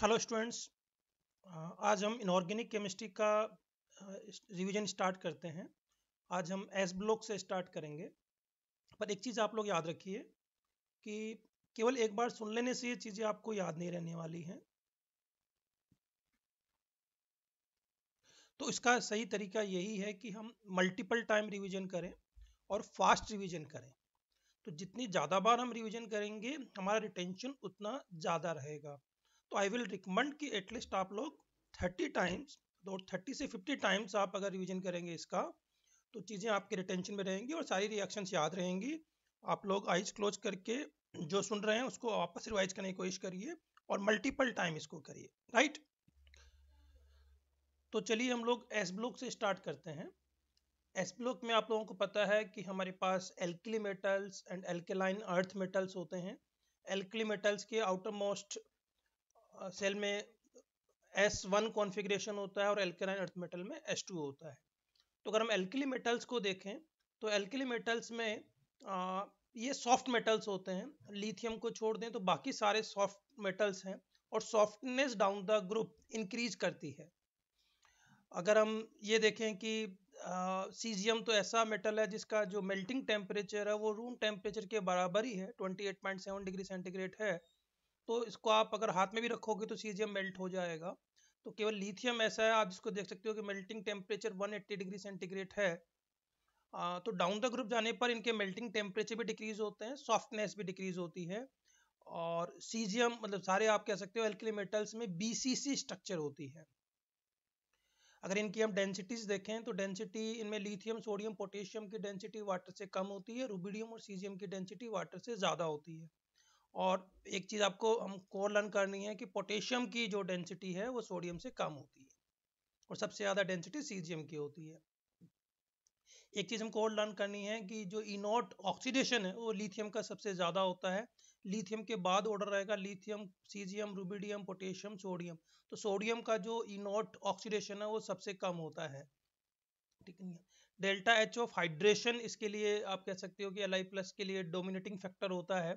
Hello students uh, आज हम inorganic chemistry का रिवीजन uh, स्टार्ट करते हैं आज हम एस ब्लॉक से स्टार्ट करेंगे पर एक चीज़ आप लोग याद रखिए कि केवल एक बार सुन लेने से ये चीज़ें आपको याद नहीं रहने वाली हैं तो इसका सही तरीका यही है कि हम मल्टीपल टाइम रिवीजन करें और फास्ट रिवीजन करें तो जितनी ज़्यादा बार हम रिवीजन करेंगे हमारा रिटेंशन उतना ज़्यादा रहेगा तो आई विल रिकमेंड कि एटलीस्ट आप लोग थर्टी टाइम्स दो थर्टी से फिफ्टी टाइम्स आप अगर रिविजन करेंगे इसका तो चीज़ें आपके रिटेंशन में रहेंगी और सारी रिएक्शंस याद रहेंगी आप लोग आइज क्लोज करके जो सुन रहे हैं उसको वापस रिवाइज करने की कोशिश करिए और मल्टीपल टाइम इसको करिए राइट तो चलिए हम लोग एस ब्लॉक से स्टार्ट करते हैं एस ब्लॉक में आप लोगों को पता है कि हमारे पास alkali metals and alkaline earth metals होते हैं एल्किली मेटल्स के आउटर मोस्ट सेल में एस वन कॉन्फिग्रेशन होता है और एल्केलाइन अर्थ मेटल में एस टू होता है तो अगर हम एल्किली मेटल्स को देखें तो एल्किली मेटल्स में आ, ये सॉफ्ट मेटल्स होते हैं लिथियम को छोड़ दें तो बाकी सारे सॉफ्ट मेटल्स हैं और softness down the group increase करती है अगर हम ये देखें कि सीजियम तो ऐसा मेटल है जिसका जो मेल्टिंग टेम्परेचर है वो रूम टेम्परेचर के बराबर ही है 28.7 डिग्री सेंटीग्रेड है तो इसको आप अगर हाथ में भी रखोगे तो सीजियम मेल्ट हो जाएगा तो केवल लिथियम ऐसा है आप जिसको देख सकते हो कि मेल्टिंग टेम्परेचर 180 डिग्री सेंटीग्रेड है आ, तो डाउन द ग्रुप जाने पर इनके मेल्टिंग टेम्परेचर भी डिक्रीज होते हैं सॉफ्टनेस भी डिक्रीज होती है और सीजियम मतलब सारे आप कह सकते हो एल्किली मेटल्स में बीसीसी स्ट्रक्चर होती है अगर इनकी हम डेंसिटीज देखें तो डेंसिटी इनमें लिथियम सोडियम पोटेशियम की डेंसिटी वाटर से कम होती है रूबीडियम और सीजियम की डेंसिटी वाटर से ज़्यादा होती है और एक चीज़ आपको हम कोर लर्न करनी है कि पोटेशियम की जो डेंसिटी है वो सोडियम से कम होती है और सबसे ज़्यादा डेंसिटी सीजियम की होती है एक चीज़ हमको और लर्न करनी है कि जो इनोट ऑक्सीडेशन है वो लिथियम का सबसे ज़्यादा होता है लिथियम के बाद ऑर्डर रहेगा lithium caesium rubidium potassium sodium तो सोडियम का जो इनोट ऑक्सीडेशन है वो सबसे कम होता है ठीक है डेल्टा एच ऑफ हाइड्रेशन इसके लिए आप कह सकते हो कि एल प्लस के लिए डोमिनेटिंग फैक्टर होता है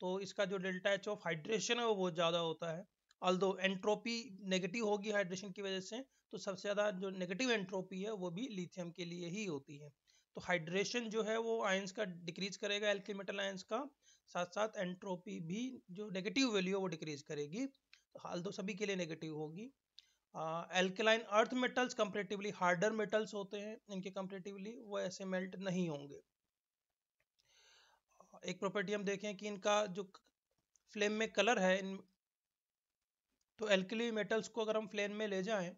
तो इसका जो डेल्टा एच ऑफ हाइड्रेशन है वो बहुत ज़्यादा होता है अल्दो एंट्रोपी नेगेटिव होगी हाइड्रेशन की वजह से तो सबसे ज़्यादा जो नेगेटिव एंट्रोपी है वो भी लिथियम के लिए ही होती है तो हाइड्रेशन जो है वो आयंस का डिक्रीज करेगा मेटल आयंस का साथ साथ एंट्रोपी भी जो नेगेटिव वैल्यू है वो डिक्रीज करेगी हाल तो सभी के लिए नेगेटिव होगी alkaline earth metals comparatively harder metals होते हैं इनके कंपेरेटिवली वो ऐसे मेल्ट नहीं होंगे एक प्रॉपर्टी हम देखें कि इनका जो फ्लेम में कलर है इन तो एल्कली मेटल्स को अगर हम फ्लेम में ले जाएं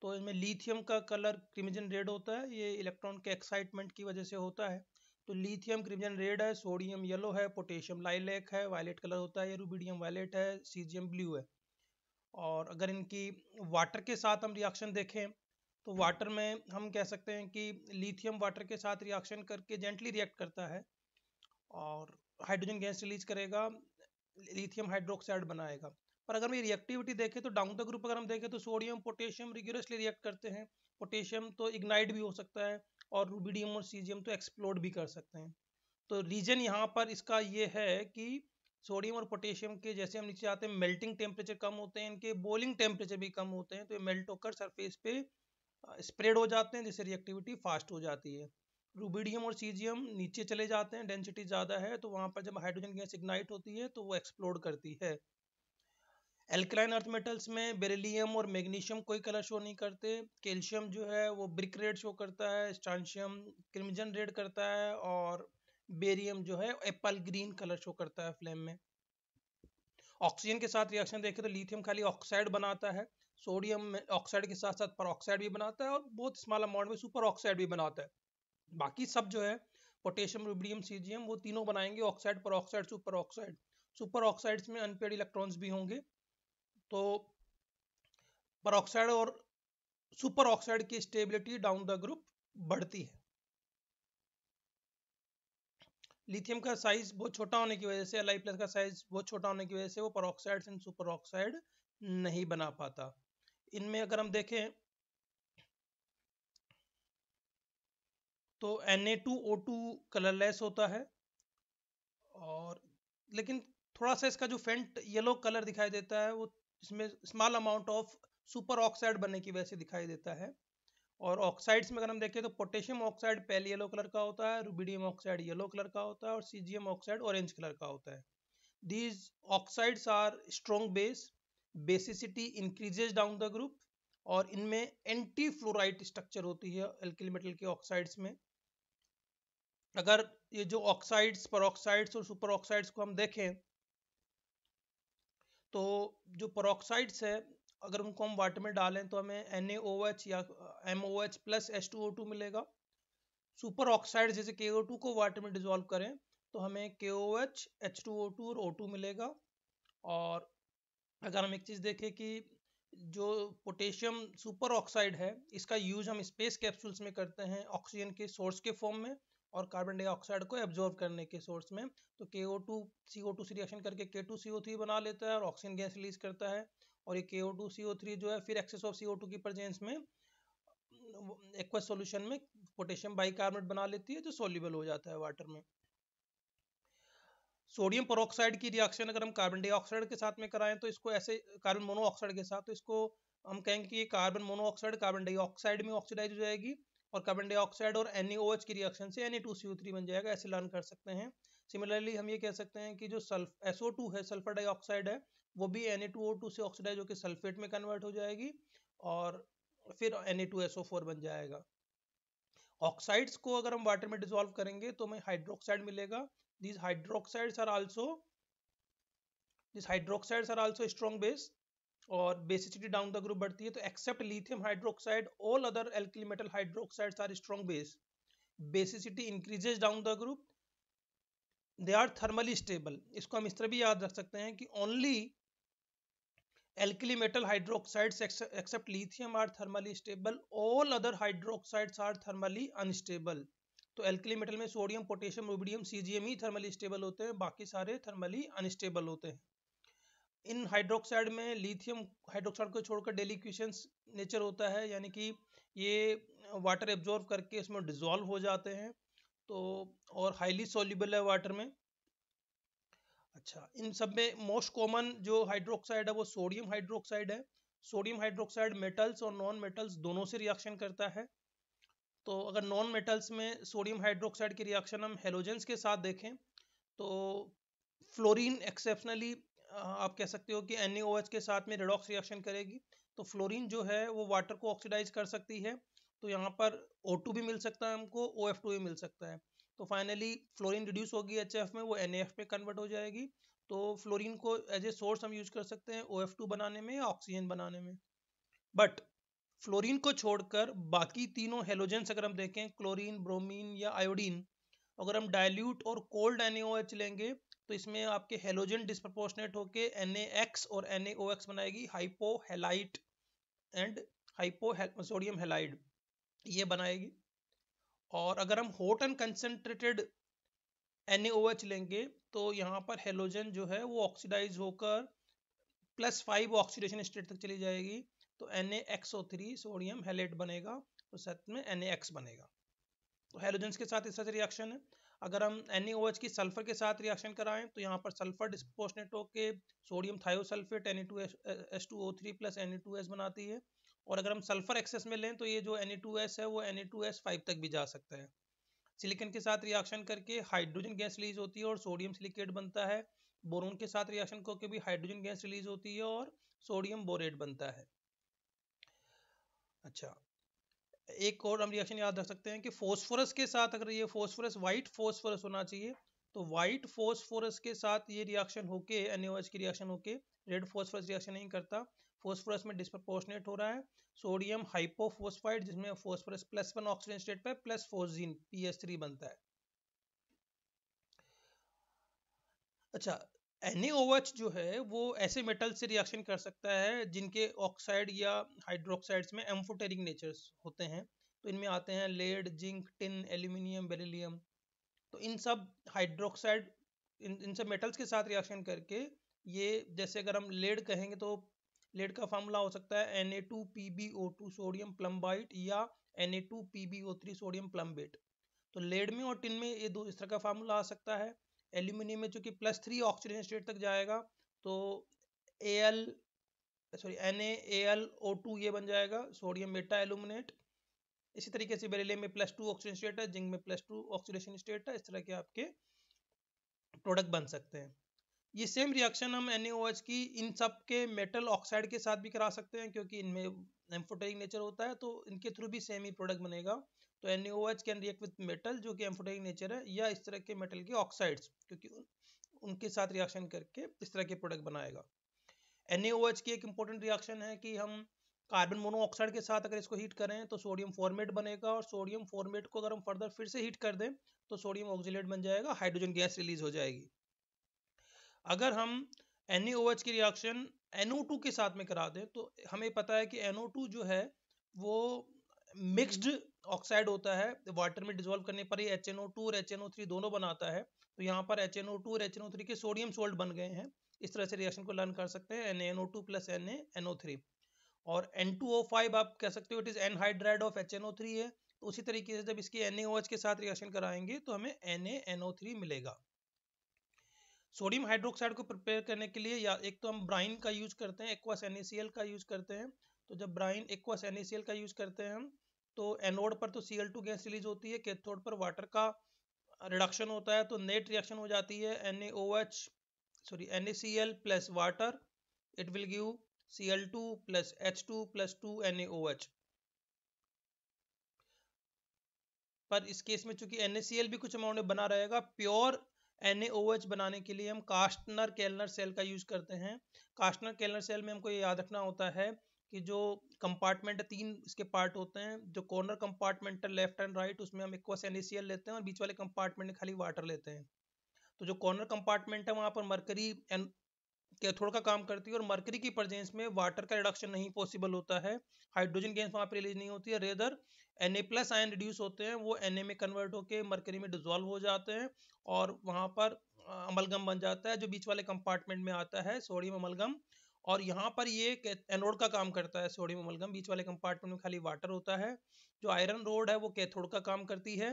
तो इसमें लिथियम का कलर क्रिमिजन रेड होता है ये इलेक्ट्रॉन के एक्साइटमेंट की वजह से होता है तो लिथियम क्रिमिजन रेड है सोडियम येलो है पोटेशियम लाइलेक है वायलेट कलर होता है रूबीडियम वायलेट है सीजियम ब्लू है और अगर इनकी वाटर के साथ हम रिएक्शन देखें तो वाटर में हम कह सकते हैं कि लिथियम वाटर के साथ रिएक्शन करके जेंटली रिएक्ट करता है और हाइड्रोजन गैस रिलीज करेगा लिथियम हाइड्रोक्साइड बनाएगा पर अगर मैं रिएक्टिविटी देखें तो डाउन द ग्रुप अगर हम देखें तो सोडियम पोटेशियम रिग्यूरसली रिएक्ट करते हैं पोटेशियम तो इग्नाइट भी हो सकता है और रूबीडियम और सीजियम तो एक्सप्लोड भी कर सकते हैं तो रीजन यहाँ पर इसका ये है कि सोडियम और पोटेशियम के जैसे हम नीचे आते हैं मेल्टिंग टेम्परेचर कम होते हैं इनके बोलिंग टेम्परेचर भी कम होते हैं तो ये मेल्ट होकर सरफेस पे स्प्रेड हो जाते हैं जिससे रिएक्टिविटी फास्ट हो जाती है रूबीडियम और सीजियम नीचे चले जाते हैं डेंसिटी ज़्यादा है तो वहाँ पर जब हाइड्रोजन गैस इग्नाइट होती है तो वो एक्सप्लोड करती है एल्कलाइन अर्थ मेटल्स में बेरिलियम और मैग्नीशियम कोई कलर शो नहीं करते कैल्शियम जो है वो ब्रिक रेड शो करता है स्टानशियम क्रिमजन रेड करता है और बेरियम जो है एप्पल ग्रीन कलर शो करता है फ्लेम में ऑक्सीजन के साथ रिएक्शन देखें तो लिथियम खाली ऑक्साइड बनाता है सोडियम ऑक्साइड के साथ साथ पर भी बनाता है और बहुत स्मॉल अमाउंट में सुपर ऑक्साइड भी बनाता है बाकी सब जो है पोटेशियम रूबीडियम सीजियम वो तीनों बनाएंगे oxide peroxide superoxide superoxides में अनपेड इलेक्ट्रॉन्स भी होंगे तो पर ऑक्साइड और सुपर ऑक्साइड की स्टेबिलिटी डाउन द ग्रुप बढ़ती है लिथियम का साइज बहुत छोटा होने की वजह से एल प्लस का साइज बहुत छोटा होने की वजह से वो परऑक्साइड एंड सुपर ऑक्साइड नहीं बना पाता इनमें अगर हम देखें तो Na2O2 कलरलेस होता है और लेकिन थोड़ा सा इसका जो फेंट येलो कलर दिखाई देता है वो इसमें small amount of superoxide बनने की वजह से दिखाई देता है और ऑक्साइड्स में अगर हम देखें तो पोटेशियम ऑक्साइड पहले येलो कलर का होता है रूबीडियम ऑक्साइड येलो कलर का होता है और सीजियम ऑक्साइड ऑरेंज कलर का होता है these oxides are strong base basicity increases down the group और इनमें एंटी फ्लोराइड स्ट्रक्चर होती है एल्किल मेटल के ऑक्साइड्स में अगर ये जो ऑक्साइड्स परऑक्साइड्स और सुपर ऑक्साइड्स को हम देखें तो जो परऑक्साइड्स है अगर उनको हम वाटर में डालें तो हमें एन या एम प्लस एच मिलेगा सुपर ऑक्साइड जैसे के को वाटर में डिजोल्व करें तो हमें K O H H two O two और ओ टू मिलेगा और अगर हम एक चीज़ देखें कि जो पोटेशियम सुपर ऑक्साइड है इसका यूज हम स्पेस कैप्सूल्स में करते हैं ऑक्सीजन के सोर्स के फॉर्म में और कार्बन डाइऑक्साइड को एब्जॉर्ब करने के सोर्स में तो K O two C O two से रिएक्शन करके K to C O three बना लेता है और ऑक्सीजन गैस रिलीज करता है और ये के O two C O three जो है फिर excess of C O two की प्रजेंस में एक्वस सोल्यूशन में पोटेशियम बाइकार्बोनेट बना लेती है जो सोल्यूबल हो जाता है वाटर में सोडियम पेरोक्साइड की रिएक्शन अगर हम कार्बन डाइऑक्साइड के साथ में कराएं तो इसको ऐसे कार्बन मोनोऑक्साइड के साथ तो इसको हम कहेंगे कि कार्बन मोनोऑक्साइड कार्बन डाइऑक्साइड में ऑक्सीडाइज हो जाएगी और कार्बन डाइऑक्साइड और NaOH e की रिएक्शन से Na2CO3 e बन जाएगा ऐसे लर्न कर सकते हैं सिमिलरली हम ये कह सकते हैं कि जो सल्फ SO2 है सल्फर डाइऑक्साइड है वो भी Na2O2 e से ऑक्सीडाइज होकर सल्फेट में कन्वर्ट हो जाएगी और फिर Na2SO4 बन जाएगा ऑक्साइड्स को अगर हम वाटर में डिजोल्व करेंगे तो हमें हाइड्रोक्साइड मिलेगा these hydroxides are also this hydroxides are also strong base और बेसिसिटी डाउन द ग्रुप बढ़ती है तो except lithium hydroxide all other alkali metal hydroxides are strong base basicity increases down the group they are thermally stable इसको हम इस तरह भी याद रख सकते हैं कि only alkali metal hydroxides except lithium are thermally stable all other hydroxides are thermally unstable तो एल्किली मेटल में सोडियम पोटेशियम रूबिडियम सीजीएम ही थर्मली स्टेबल होते हैं बाकी सारे थर्मली अनस्टेबल होते हैं इन हाइड्रोक्साइड में लिथियम हाइड्रोक्साइड को छोड़कर डेलीक्यूशंस नेचर होता है यानी कि ये वाटर एब्जॉर्व करके इसमें डिजॉल्व हो जाते हैं तो और हाईली सोल्यूबल है वाटर में अच्छा इन सब में मोस्ट कॉमन जो हाइड्रोक्साइड है वो सोडियम हाइड्रोक्साइड है सोडियम हाइड्रोक्साइड मेटल्स और नॉन मेटल्स दोनों से रिएक्शन करता है तो अगर नॉन मेटल्स में सोडियम हाइड्रोक्साइड की रिएक्शन हम हेलोजेंस के साथ देखें तो फ्लोरीन एक्सेप्शनली आप कह सकते हो कि एन के साथ में रेडॉक्स रिएक्शन करेगी तो फ्लोरीन जो है वो वाटर को ऑक्सीडाइज कर सकती है तो यहाँ पर ओ भी मिल सकता है हमको ओ भी मिल सकता है तो फाइनली फ्लोरीन रिड्यूस होगी एच में वो एन में कन्वर्ट हो जाएगी तो फ्लोरीन को एज ए सोर्स हम यूज कर सकते हैं ओ बनाने में या ऑक्सीजन बनाने में बट फ्लोरीन को छोड़कर बाकी तीनों हेलोजेंस अगर हम देखें क्लोरीन ब्रोमीन या आयोडीन अगर हम डाइल्यूट और कोल्ड एन लेंगे तो इसमें आपके हेलोजन डिस्प्रपोर्शनेट होके एन और एन बनाएगी hypohalite and hypo sodium halide ये बनाएगी और अगर हम होट एंड कंसनट्रेटेड एन लेंगे तो यहाँ पर हेलोजन जो है वो ऑक्सीडाइज होकर प्लस फाइव ऑक्सीडेशन स्टेट तक चली जाएगी तो एन सोडियम हेलेट बनेगा तो साथ में एन बनेगा तो हेलोजन के साथ इस तरह से रिएक्शन है अगर हम एन की सल्फर के साथ रिएक्शन कराएं तो यहाँ पर सल्फर डिस्पोसनेट होकर sodium thiosulphate N three plus N बनाती है और अगर हम सल्फर एक्सेस में लें तो ये जो एन है वो एन तक भी जा सकता है सिलिकन के साथ रिएक्शन करके हाइड्रोजन गैस रिलीज होती है और सोडियम सिलिकेट बनता है बोरोन के साथ रिएक्शन करके भी हाइड्रोजन गैस रिलीज होती है और सोडियम बोरेट बनता है अच्छा एक और हम रिएक्शन याद रख सकते हैं कि फॉस्फोरस के साथ अगर ये फॉस्फोरस वाइट फॉस्फोरस होना चाहिए तो वाइट फॉस्फोरस के साथ ये रिएक्शन होके एनएच की रिएक्शन होके रेड फॉस्फोरस रिएक्शन नहीं करता फॉस्फोरस में डिस्प्रपोर्शनेट हो रहा है सोडियम हाइपोफोस्फाइड जिसमें phosphorus plus one oxygen state पर प्लस फोजीन पी बनता है अच्छा एन जो है वो ऐसे मेटल से रिएक्शन कर सकता है जिनके ऑक्साइड या हाइड्रोक्साइड्स में एम्फोटेरिक नेचर्स होते हैं तो इनमें आते हैं lead zinc tin aluminium beryllium तो इन सब हाइड्रोक्साइड इन इन सब मेटल्स के साथ रिएक्शन करके ये जैसे अगर हम लेड कहेंगे तो लेड का फार्मूला हो सकता है N A two P B O two sodium plumbite या N A two P B O three sodium plumbate तो लेड में और टिन में ये दो इस तरह का फार्मूला आ सकता है एल्यूमिनियम में चूंकि प्लस थ्री ऑक्सीजन स्टेट तक जाएगा तो A L sorry N A L O two ये बन जाएगा सोडियम मेटा एलुमिनेट इसी तरीके से बेरेलियम में प्लस टू ऑक्सीजन स्टेट है जिंक में प्लस टू ऑक्सीडेशन स्टेट है इस तरह के आपके प्रोडक्ट बन सकते हैं ये सेम रिएक्शन हम एन की इन सब के मेटल ऑक्साइड के साथ भी करा सकते हैं क्योंकि इनमें एम्फोटेरिक नेचर होता है तो इनके थ्रू भी सेम ही प्रोडक्ट बनेगा तो N H can react with metal जो कि एम्फोटेरिक नेचर है या इस तरह के मेटल के ऑक्साइड्स क्योंकि उनके साथ रिएक्शन करके इस तरह के प्रोडक्ट बनाएगा एन की एक इम्पोर्टेंट रिएक्शन है कि हम कार्बन मोनोऑक्साइड के साथ अगर इसको हीट करें तो सोडियम फॉर्मेट बनेगा और सोडियम फॉर्मेट को अगर हम फर्दर फिर से हीट कर दें तो सोडियम ऑक्सीलेट बन जाएगा हाइड्रोजन गैस रिलीज हो जाएगी अगर हम एन की रिएक्शन एनओ के साथ में करा दें तो हमें पता है कि एनओ जो है वो मिक्स्ड हम्म। ऑक्साइड होता है वाटर में डिजोल्व करने पर ये एच एन ओ टू और एच एन ओ थ्री दोनों बनाता है तो यहाँ पर एच एन ओ टू और एच एन ओ थ्री के सोडियम सोल्ट बन गए हैं इस तरह से रिएक्शन को लर्न कर सकते हैं N N O two plus N N O three और एन टू ओ फाइव आप कह सकते हो it is anhydride of H N O three है तो उसी तरीके से जब इसके एन ए ओ एच के साथ रिएक्शन कराएंगे तो हमें N A N O three मिलेगा सोडियम हाइड्रोक्साइड को प्रिपेयर करने के लिए या एक तो हम ब्राइन का यूज़ करते हैं एक्वास एन का यूज़ करते हैं तो जब ब्राइन एक्वास एन का यूज़ करते हैं हम तो एनोड पर तो सी गैस रिलीज होती है कैथोड पर वाटर का रिडक्शन होता है तो नेट रिएक्शन हो जाती है N sorry N plus water it will give C L two plus H two plus two N पर इस केस में चूंकि एन भी कुछ अमाउंट में बना रहेगा प्योर एन बनाने के लिए हम कास्टनर कैलनर सेल का यूज करते हैं कास्टनर कैलनर सेल में हमको ये याद रखना होता है कि जो कंपार्टमेंट तीन इसके पार्ट होते हैं जो कॉर्नर कंपार्टमेंट है लेफ्ट एंड राइट उसमें हम इक्वस एन लेते हैं और बीच वाले कंपार्टमेंट में खाली वाटर लेते हैं तो जो कॉर्नर कंपार्टमेंट है वहाँ पर मरकरी एन कैथोड का काम करती है और मरकरी की प्रजेंस में वाटर का रिडक्शन नहीं पॉसिबल होता है हाइड्रोजन गैस वहाँ पर रिलीज नहीं होती है rather N A plus ion reduce होते हैं वो एन ए में कन्वर्ट होकर मरकरी में डिजॉल्व हो जाते हैं और वहाँ पर अमलगम बन जाता है जो बीच वाले कंपार्टमेंट में आता है सोडियम अमलगम और यहाँ पर ये एनोड का काम करता है सोडियम अमलगम बीच वाले कंपार्टमेंट में खाली वाटर होता है जो आयरन रोड है वो कैथोड का काम करती है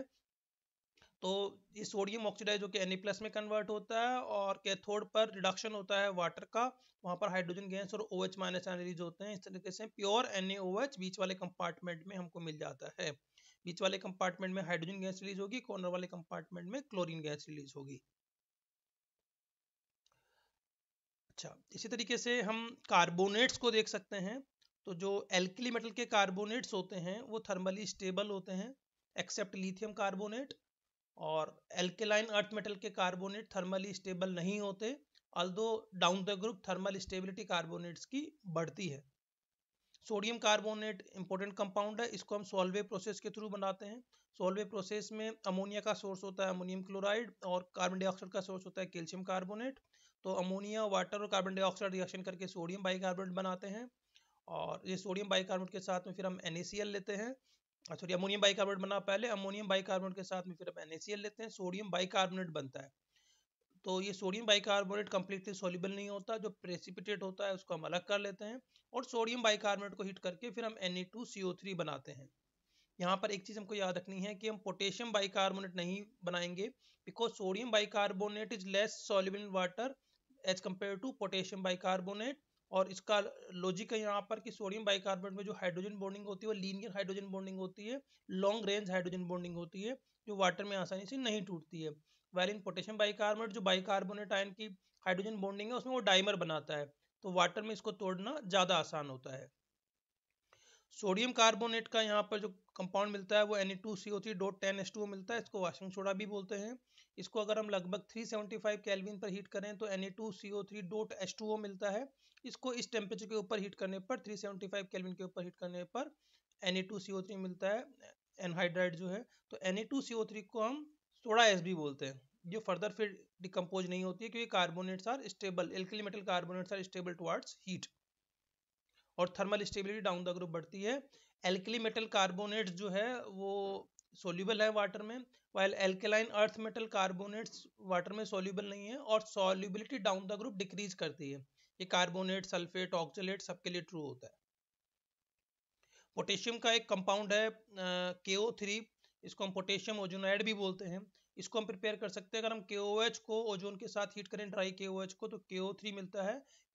तो ये सोडियम ऑक्सीडाइज जो कि एन प्लस में कन्वर्ट होता है और कैथोड पर रिडक्शन होता है वाटर का वहाँ पर हाइड्रोजन गैस और ओ एच माइनस रिलीज होते हैं इस तरीके से प्योर एन बीच वाले कंपार्टमेंट में हमको मिल जाता है बीच वाले कंपार्टमेंट में हाइड्रोजन गैस रिलीज होगी कॉर्नर वाले कंपार्टमेंट में क्लोरीन गैस रिलीज होगी अच्छा इसी तरीके से हम कार्बोनेट्स को देख सकते हैं तो जो एल्कली मेटल के कार्बोनेट्स होते हैं वो थर्मली स्टेबल होते हैं एक्सेप्ट लिथियम कार्बोनेट और एल्केलाइन अर्थ मेटल के कार्बोनेट थर्मली स्टेबल नहीं होते although down the group thermal stability carbonates की बढ़ती है सोडियम कार्बोनेट इंपॉर्टेंट कंपाउंड है इसको हम सोल्वे प्रोसेस के थ्रू बनाते हैं सोल्वे प्रोसेस में अमोनिया का सोर्स होता है अमोनियम क्लोराइड और कार्बन डाइऑक्साइड का सोर्स होता है कैल्शियम कार्बोनेट तो अमोनिया वाटर और कार्बन डाइऑक्साइड रिएक्शन करके सोडियम बाइकार्बोनेट बनाते हैं और ये सोडियम बाइकार्बोनेट के साथ में फिर हम एन लेते हैं सॉरी अमोनियम बाइकार्बोनेट बना पहले अमोनियम बाइकार्बोनेट के साथ में फिर हम एन लेते हैं सोडियम बाइकार्बोनेट बनता है तो ये सोडियम बाइकार्बोनेट कम्प्लीटली सोलिबल नहीं होता जो प्रेसिपिटेट होता है उसको हम अलग कर लेते हैं और सोडियम बाइकार्बोनेट को हीट करके फिर हम थ्री बनाते हैं यहाँ पर एक चीज़ हमको याद रखनी है कि हम पोटेशियम बाइकार्बोनेट नहीं बनाएंगे because sodium bicarbonate is less soluble in water as compare to potassium bicarbonate और इसका लॉजिक है यहाँ पर कि सोडियम बाइकार्बोनेट में जो हाइड्रोजन बॉन्डिंग होती है वो लीनियर हाइड्रोजन बॉन्डिंग होती है लॉन्ग रेंज हाइड्रोजन बॉन्डिंग होती है जो वाटर में आसानी से नहीं टूटती है वायर इन पोटेशियम बाइकार्बोनेट जो बाइकार्बोनेट आयन की हाइड्रोजन बॉन्डिंग है उसमें वो डाइमर बनाता है तो वाटर में इसको तोड़ना ज़्यादा आसान होता है सोडियम कार्बोनेट का यहाँ पर जो कंपाउंड मिलता है वो N two C O three dot ten S two मिलता है इसको वाशिंग सोडा भी बोलते हैं इसको अगर हम लगभग 375 कैलविन पर हीट करें तो N two C O three dot S two O मिलता है इसको इस टेम्परेचर के ऊपर हीट करने पर 375 कैलविन के ऊपर हीट करने पर N two C O three मिलता है एनहाइड्राइड जो है तो N two C O three को हम सोडा एस भी बोलते हैं जो फर्दर फिर डिकम्पोज नहीं होती है क्योंकि carbonates are stable alkali metal carbonates are stable towards heat और thermal stability down the group बढ़ती है एल्कली मेटल कार्बोनेट्स जो है वो सोल्यूबल है वाटर में while alkaline earth metal carbonates water में सोल्यूबल नहीं है और solubility down the group decrease करती है ये कार्बोनेट सल्फेट ऑक्जलेट सबके लिए ट्रू होता है पोटेशियम का एक कंपाउंड है के uh, इसको हम पोटेशियम ओजोनाइड भी बोलते हैं इसको हम प्रिपेयर कर सकते हैं अगर हम के को ओजोन के साथ हीट करें ड्राई के को तो के मिलता है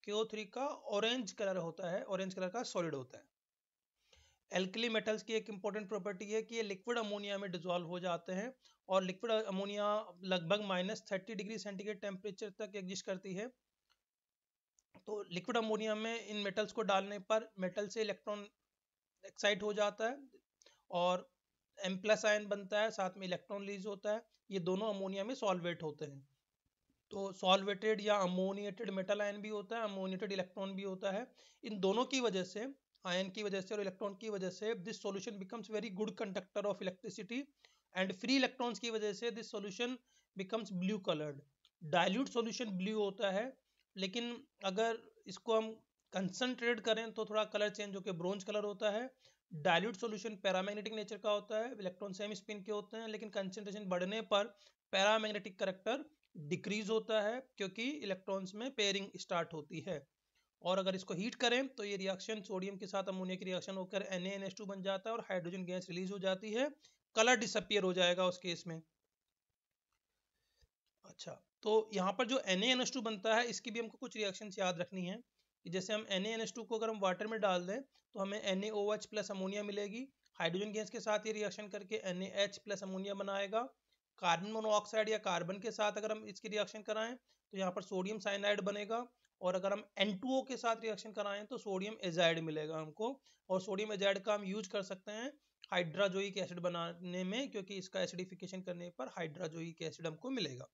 के का ऑरेंज कलर होता है ऑरेंज कलर का सॉलिड होता है एल्कली मेटल्स की एक इंपॉर्टेंट प्रॉपर्टी है कि ये लिक्विड अमोनिया में डिजॉल्व हो जाते हैं और लिक्विड अमोनिया लगभग minus thirty degree centigrade temperature तक एग्जिस्ट करती है तो लिक्विड अमोनिया में इन मेटल्स को डालने पर मेटल से इलेक्ट्रॉन एक्साइट हो जाता है और एम प्लस आयन बनता है साथ में इलेक्ट्रॉन रिलीज होता है ये दोनों अमोनिया में सॉल्वेट होते हैं तो सॉल्वेटेड या अमोनिएटेड मेटल आयन भी होता है अमोनिएटेड इलेक्ट्रॉन भी होता है इन दोनों की वजह से आयन की वजह से और इलेक्ट्रॉन की वजह से this solution becomes very good conductor of electricity and free electrons की वजह से this solution becomes blue coloured dilute solution blue होता है लेकिन अगर इसको हम कंसनट्रेट करें तो थोड़ा कलर चेंज होकर ब्रॉन्ज कलर होता है डायल्यूट सॉल्यूशन पैरामैग्नेटिक नेचर का होता है इलेक्ट्रॉन सेम स्पिन के होते हैं लेकिन कंसेंट्रेशन बढ़ने पर पैरामैग्नेटिक करेक्टर डिक्रीज होता है क्योंकि इलेक्ट्रॉन्स में पेयरिंग स्टार्ट होती है और अगर इसको हीट करें तो ये रिएक्शन सोडियम के साथ अमोनिया की रिएक्शन होकर एन बन जाता है और हाइड्रोजन गैस रिलीज हो जाती है कलर डिसअपियर हो जाएगा उस केस में अच्छा तो यहाँ पर जो एन बनता है इसकी भी हमको कुछ रिएक्शन याद रखनी है कि जैसे हम एन एन को अगर हम वाटर में डाल दें तो हमें एन ए प्लस अमोनिया मिलेगी हाइड्रोजन गैस के साथ ये रिएक्शन करके एन प्लस अमोनिया बनाएगा कार्बन मोनोऑक्साइड या कार्बन के साथ अगर हम इसकी रिएक्शन कराएं तो यहाँ पर सोडियम साइनाइड बनेगा और अगर हम N2O के साथ रिएक्शन कराएं तो सोडियम एजाइड मिलेगा हमको और सोडियम एजाइड का हम यूज कर सकते हैं हाइड्राजोइक एसिड बनाने में क्योंकि इसका एसिडिफिकेशन करने पर हाइड्राजोइक एसिड हमको मिलेगा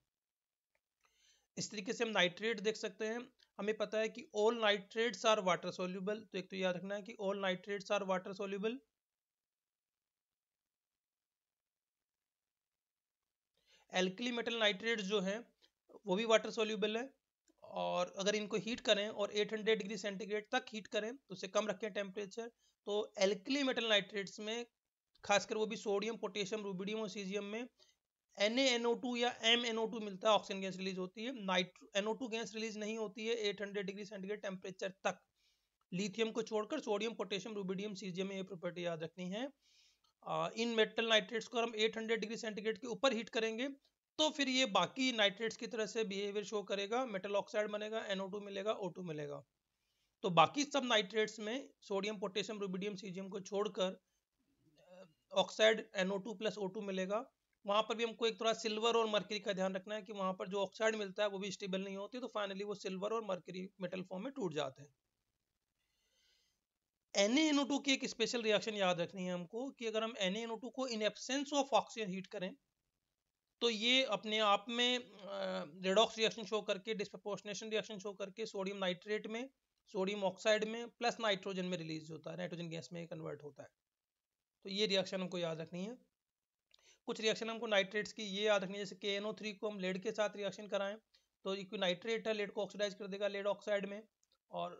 इस तरीके से हम नाइट्रेट देख सकते हैं हमें पता है कि all nitrates are water soluble तो एक तो याद रखना है कि all nitrates are water soluble alkali metal nitrates जो है वो भी वाटर सोल्यूबल है और अगर इनको हीट करें और 800 डिग्री सेंटीग्रेड तक हीट करें तो उसे कम रखें टेम्परेचर तो एल्कली मेटल नाइट्रेट्स में खासकर वो भी सोडियम पोटेशियम रूबिडियम और सीजियम में NaNO2 या MnO2 मिलता है ऑक्सीजन गैस रिलीज होती है नाइट्रो NO2 गैस रिलीज नहीं होती है 800 डिग्री सेंटीग्रेड टेम्परेचर तक लिथियम को छोड़कर सोडियम पोटेशियम रूबिडियम सीजियम में ये प्रॉपर्टी याद रखनी है इन मेटल नाइट्रेट्स को हम 800 डिग्री सेंटीग्रेड के ऊपर हीट करेंगे तो फिर ये बाकी नाइट्रेट्स की तरह से बिहेवियर शो करेगा मेटल ऑक्साइड बनेगा NO2 मिलेगा O2 मिलेगा तो बाकी सब नाइट्रेट्स में सोडियम पोटेशियम रूबिडियम सीजियम को छोड़कर oxide two plus O two मिलेगा वहाँ पर भी हमको एक थोड़ा सिल्वर और मर्करी का ध्यान रखना है कि वहाँ पर जो ऑक्साइड मिलता है वो भी स्टेबल नहीं होती तो फाइनली वो सिल्वर और मर्करी मेटल फॉर्म में टूट जाते हैं एनएनओ की एक स्पेशल रिएक्शन याद रखनी है हमको कि अगर हम एनएनओ को in absence of oxygen heat करें तो ये अपने आप में रेडॉक्स रिएक्शन शो करके डिस्प्रोपोर्शनेशन रिएक्शन शो करके सोडियम नाइट्रेट में सोडियम ऑक्साइड में प्लस नाइट्रोजन में रिलीज होता है नाइट्रोजन गैस में कन्वर्ट होता है तो ये रिएक्शन हमको याद रखनी है कुछ रिएक्शन हमको नाइट्रेट्स की ये याद रखनी जैसे के एन ओ थ्री को हम लेड के साथ रिएक्शन कराएं तो एक नाइट्रेट है लेड को ऑक्सीडाइज कर देगा लेड ऑक्साइड में और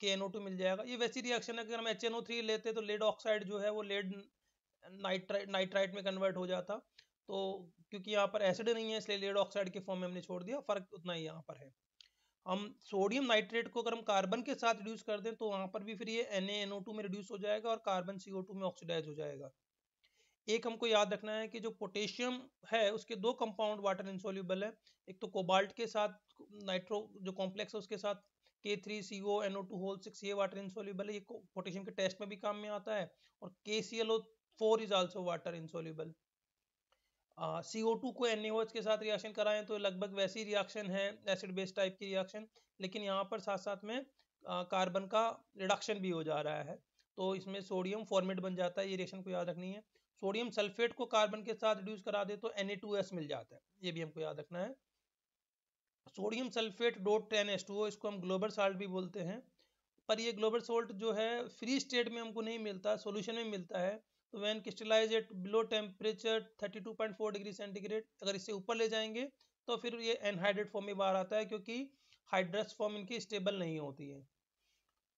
के एन ओ टू मिल जाएगा ये वैसी रिएक्शन है अगर हम एच एन ओ थ्री लेते तो लेड ऑक्साइड जो है वो लेड नाइट्राइट नाइट्राइट में कन्वर्ट हो जाता तो क्योंकि यहाँ पर एसिड नहीं है इसलिए लेड ऑक्साइड के फॉर्म में हमने छोड़ दिया फर्क उतना ही यहाँ पर है हम सोडियम नाइट्रेट को अगर हम कार्बन के साथ रिड्यूस कर दें तो वहाँ पर भी फिर ये एन में रिड्यूस हो जाएगा और कार्बन सी में ऑक्सीडाइज हो जाएगा एक हमको याद रखना है कि जो पोटेशियम है उसके दो कंपाउंड वाटर इंसोल्यूबल है एक तो कोबाल्ट के साथ नाइट्रो जो कॉम्प्लेक्स है उसके साथ K three C O N O two whole six ये वाटर इंसोल्यूबल है ये पोटेशियम के टेस्ट में भी काम में आता है और K C L O four is also water insoluble C O two को एन ए के साथ रिएक्शन कराएं तो लगभग वैसी रिएक्शन है एसिड बेस टाइप की रिएक्शन लेकिन यहाँ पर साथ साथ में कार्बन का रिडक्शन भी हो जा रहा है तो इसमें सोडियम फॉर्मेट बन जाता है ये रिएक्शन को याद रखनी है सोडियम सल्फेट को कार्बन के साथ रिड्यूस करा दे तो एन मिल जाता है ये भी हमको याद रखना है sodium sulphate dot ten S two इसको हम ग्लोबल साल्ट भी बोलते हैं पर ये ग्लोबल सोल्ट जो है फ्री स्टेट में हमको नहीं मिलता सोल्यूशन में मिलता है तो when crystallize at below temperature 32.4 degree centigrade अगर इससे ऊपर ले जाएंगे तो फिर ये एनहाइड्रेट फॉर्म में बाहर आता है क्योंकि हाइड्रस फॉर्म इनकी स्टेबल नहीं होती है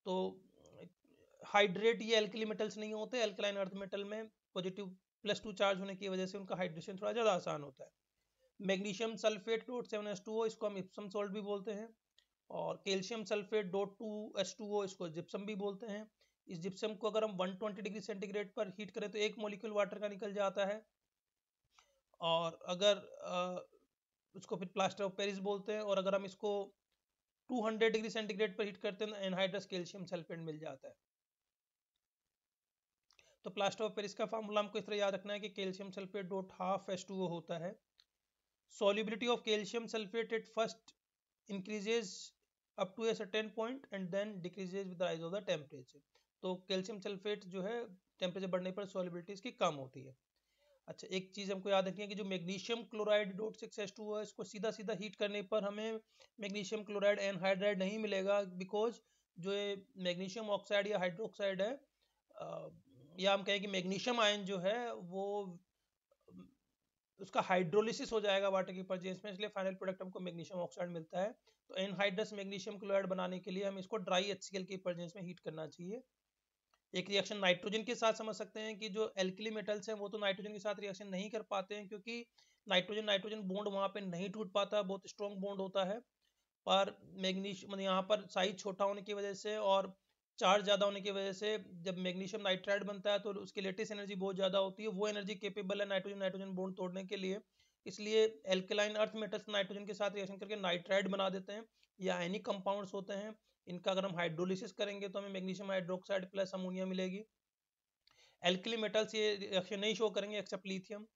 तो हाइड्रेट ये एल्कली मेटल्स नहीं होते एल्कलाइन अर्थ मेटल में पॉजिटिव प्लस टू चार्ज होने की वजह से उनका हाइड्रेशन थोड़ा ज़्यादा आसान होता है magnesium sulphate dot seven S two O इसको हम इप्सम सॉल्ट भी बोलते हैं और calcium sulphate dot two S two O इसको जिप्सम भी बोलते हैं इस जिप्सम को अगर हम 120 डिग्री सेंटीग्रेड पर हीट करें तो एक मोलिक्यूल वाटर का निकल जाता है और अगर उसको फिर प्लास्टर ऑफ पेरिस बोलते हैं और अगर हम इसको 200 डिग्री सेंटीग्रेड पर हीट करते हैं तो एनहाइड्रस कैल्शियम सल्फेट मिल जाता है तो प्लास्टर ऑफ पेरिस का फार्मूला हमको इस तरह याद रखना है कि calcium sulphate dot half S two होता है solubility of calcium sulphate at first increases up to a certain point and then decreases with rise of the temperature तो कैल्शियम सल्फेट जो है टेम्परेचर बढ़ने पर सोलिबिलिटी इसकी कम होती है अच्छा एक चीज़ हमको याद रखनी है कि जो magnesium chloride dot six S two है इसको सीधा सीधा हीट करने पर हमें मैग्नीशियम क्लोराइड एनहाइड्राइड नहीं मिलेगा बिकॉज जो ये मैग्नीशियम ऑक्साइड या हाइड्रोक्साइड है या हम कहें कि मैग्नीशियम आयन जो है वो उसका हाइड्रोलिसिस हो जाएगा वाटर की परजेंस में इसलिए फाइनल प्रोडक्ट हमको मैग्नीशियम ऑक्साइड मिलता है तो एनहाइड्रस मैग्नीशियम क्लोराइड बनाने के लिए हम इसको ड्राई एच की परजेंस में हीट करना चाहिए एक रिएक्शन नाइट्रोजन के साथ समझ सकते हैं कि जो एल्किली मेटल्स हैं वो तो नाइट्रोजन के साथ रिएक्शन नहीं कर पाते हैं क्योंकि नाइट्रोजन नाइट्रोजन बोंड वहाँ पे नहीं टूट पाता बहुत स्ट्रॉन्ग बोंड होता है पर मैग्नीशियम मतलब यहाँ पर साइज छोटा होने की वजह से और चार्ज ज़्यादा होने की वजह से जब मैग्नीशियम नाइट्राइड बनता है तो उसकी लेटेस्ट एनर्जी बहुत ज़्यादा होती है वो एनर्जी केपेबल है नाइट्रोजन नाइट्रोजन बोन तोड़ने के लिए इसलिए एल्केलाइन अर्थ मेटल्स नाइट्रोजन के साथ रिएक्शन करके नाइट्राइड बना देते हैं या एनी कंपाउंड्स होते हैं इनका अगर हम हाइड्रोलिसिस करेंगे तो हमें मैग्नीशियम हाइड्रोक्साइड प्लस अमोनिया मिलेगी एल्कली मेटल्स ये रिएक्शन नहीं शो करेंगे एक्सेप्ट लिथियम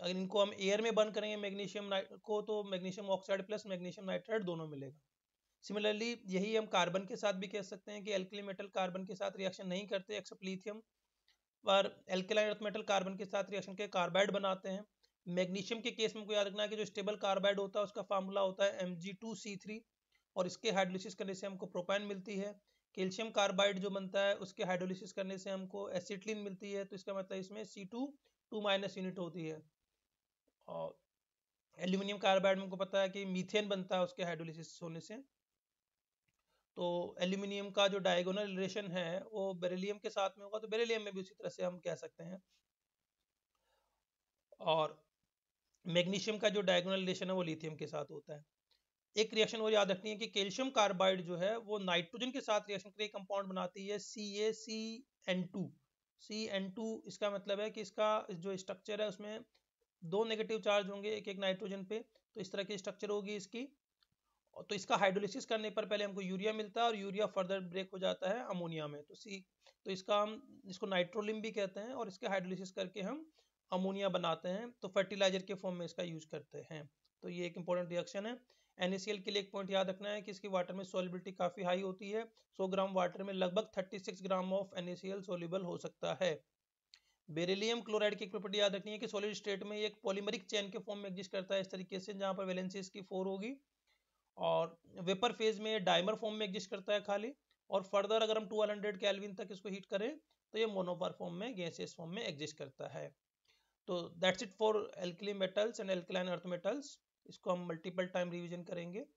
अगर इनको हम एयर में बर्न करेंगे मैग्नीशियम को तो magnesium oxide plus magnesium nitride दोनों मिलेगा सिमिलरली यही हम कार्बन के साथ भी कह सकते हैं कि एल्कली मेटल कार्बन के साथ रिएक्शन नहीं करते एक्सेप्ट लिथियम और एल्केलाइन अर्थ मेटल कार्बन के साथ रिएक्शन के कार्बाइड बनाते हैं मैग्नीशियम के केस में को याद रखना है कि जो स्टेबल कार्बाइड होता है उसका फार्मूला होता है एम और इसके हाइड्रोलिसिस करने से हमको प्रोपाइन मिलती है कैल्शियम कार्बाइड जो बनता है उसके हाइड्रोलिसिस करने से हमको एसिटलिन मिलती है तो इसका मतलब इसमें C two two minus unit होती है और एल्यूमिनियम कार्बाइड में हमको पता है कि मीथेन बनता है उसके हाइड्रोलिसिस होने से तो एल्यूमिनियम का जो डायगोनल रिलेशन है वो बेरिलियम के साथ में होगा तो बेरिलियम में भी उसी तरह से हम कह सकते हैं और मैग्नीशियम का जो डायगोनल रिलेशन है वो लिथियम के साथ होता है एक रिएक्शन और याद रखनी है कि कैल्शियम कार्बाइड जो है वो नाइट्रोजन के साथ रिएक्शन करके कंपाउंड बनाती है C A C N two C N two इसका मतलब है कि इसका जो स्ट्रक्चर है उसमें दो नेगेटिव चार्ज होंगे एक एक नाइट्रोजन पे तो इस तरह की स्ट्रक्चर होगी इसकी तो इसका हाइड्रोलिसिस करने पर पहले हमको यूरिया मिलता है और यूरिया फर्दर ब्रेक हो जाता है अमोनिया में तो सी तो इसका हम इसको नाइट्रोलिम भी कहते हैं और इसके हाइड्रोलिसिस करके हम अमोनिया बनाते हैं तो फर्टिलाइजर के फॉर्म में इसका यूज करते हैं तो ये एक इंपॉर्टेंट रिएक्शन है एन के लिए एक पॉइंट याद रखना है कि इसकी वाटर में सोलिबिलिटी काफ़ी हाई होती है सो ग्राम वाटर में लगभग thirty gram of N soluble हो सकता है बेरेलीम क्लोराइड की प्रॉपर्टी याद रखनी है कि सॉलिड स्टेट में एक पॉलीमरिक चेन के फॉर्म में एग्जिस्ट करता है इस तरीके से जहाँ पर वैलेंसी इसकी फोर होगी और वेपर फेज में डायमर फॉर्म में एग्जिस्ट करता है खाली और फर्दर अगर हम 1200 हंड्रेड कैलविन तक इसको हीट करें तो ये मोनोबार फॉर्म में गैसेस फॉर्म में एग्जिस्ट करता है तो that's it for alkali metals and alkaline earth metals इसको हम मल्टीपल टाइम रिविजन करेंगे